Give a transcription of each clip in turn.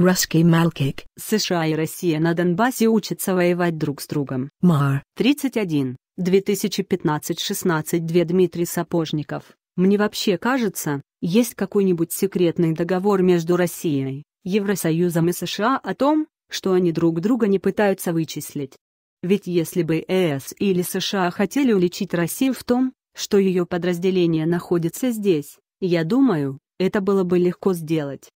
Русский Малкик. США и Россия на Донбассе учатся воевать друг с другом. Мар. 31. 2015-16 2 Дмитрий Сапожников. Мне вообще кажется, есть какой-нибудь секретный договор между Россией, Евросоюзом и США о том, что они друг друга не пытаются вычислить. Ведь если бы ЕС или США хотели уличить Россию в том, что ее подразделение находится здесь, я думаю, это было бы легко сделать.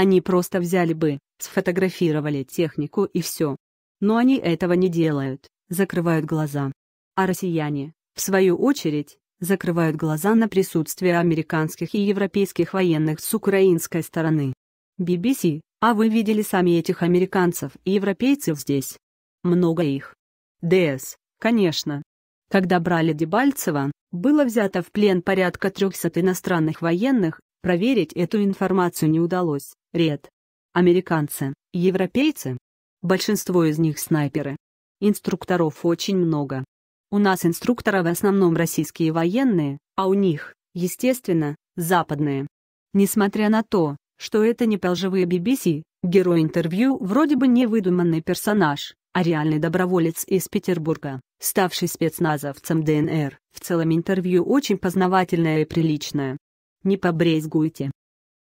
Они просто взяли бы, сфотографировали технику и все. Но они этого не делают, закрывают глаза. А россияне, в свою очередь, закрывают глаза на присутствие американских и европейских военных с украинской стороны. BBC, а вы видели сами этих американцев и европейцев здесь? Много их. ДС, конечно. Когда брали Дебальцева, было взято в плен порядка 300 иностранных военных, проверить эту информацию не удалось, Ред. Американцы, европейцы. Большинство из них снайперы. Инструкторов очень много. У нас инструкторы в основном российские военные, а у них, естественно, западные. Несмотря на то, что это не полживые BBC, герой интервью вроде бы не выдуманный персонаж, а реальный доброволец из Петербурга, ставший спецназовцем ДНР. В целом интервью очень познавательное и приличное. Не побрезгуйте.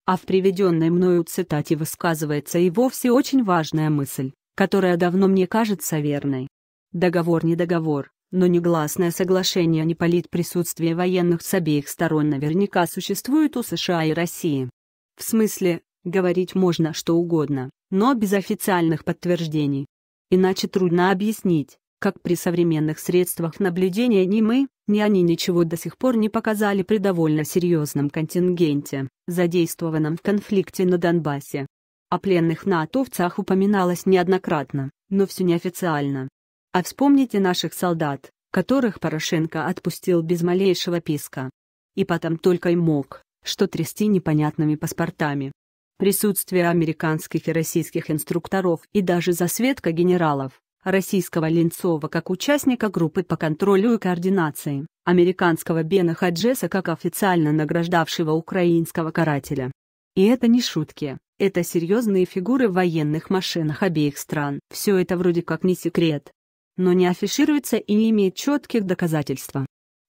А в приведенной мною цитате высказывается и вовсе очень важная мысль, которая давно мне кажется верной. Договор не договор, но негласное соглашение не палит присутствие военных с обеих сторон наверняка существует у США и России. В смысле, говорить можно что угодно, но без официальных подтверждений. Иначе трудно объяснить, как при современных средствах наблюдения ни мы, ни они ничего до сих пор не показали при довольно серьезном контингенте, задействованном в конфликте на Донбассе. О пленных натовцах упоминалось неоднократно, но все неофициально. А вспомните наших солдат, которых Порошенко отпустил без малейшего писка. И потом только и мог, что трясти непонятными паспортами. Присутствие американских и российских инструкторов и даже засветка генералов российского Ленцова как участника группы по контролю и координации, американского Бена Хаджеса как официально награждавшего украинского карателя. И это не шутки, это серьезные фигуры в военных машинах обеих стран. Все это вроде как не секрет. Но не афишируется и не имеет четких доказательств.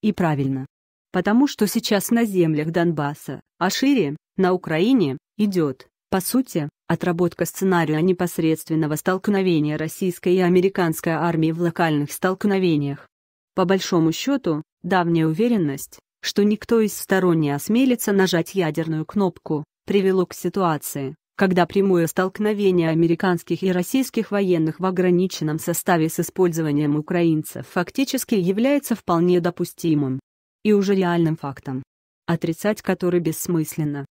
И правильно. Потому что сейчас на землях Донбасса, а шире, на Украине, идет по сути, отработка сценария непосредственного столкновения российской и американской армии в локальных столкновениях. По большому счету, давняя уверенность, что никто из сторон не осмелится нажать ядерную кнопку, привело к ситуации, когда прямое столкновение американских и российских военных в ограниченном составе с использованием украинцев фактически является вполне допустимым и уже реальным фактом, отрицать который бессмысленно.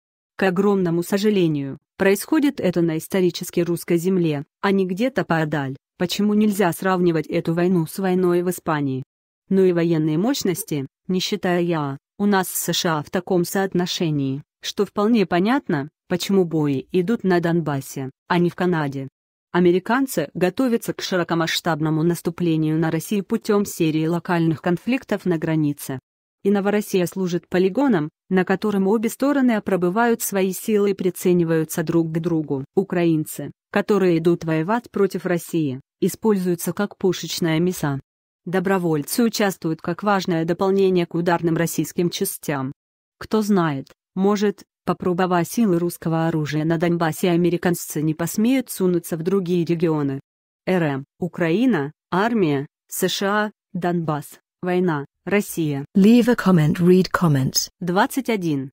К огромному сожалению, происходит это на исторической русской земле, а не где-то поодаль. Почему нельзя сравнивать эту войну с войной в Испании? Ну и военные мощности, не считая я, у нас в США в таком соотношении, что вполне понятно, почему бои идут на Донбассе, а не в Канаде. Американцы готовятся к широкомасштабному наступлению на Россию путем серии локальных конфликтов на границе, и Новороссия служит полигоном, на котором обе стороны опробывают свои силы и прицениваются друг к другу. Украинцы, которые идут воевать против России, используются как пушечная мяса. Добровольцы участвуют как важное дополнение к ударным российским частям. Кто знает, может, попробовав силы русского оружия на Донбассе американцы не посмеют сунуться в другие регионы. РМ, Украина, армия, США, Донбасс, война. Россия. Leave a comment, read comments. 21.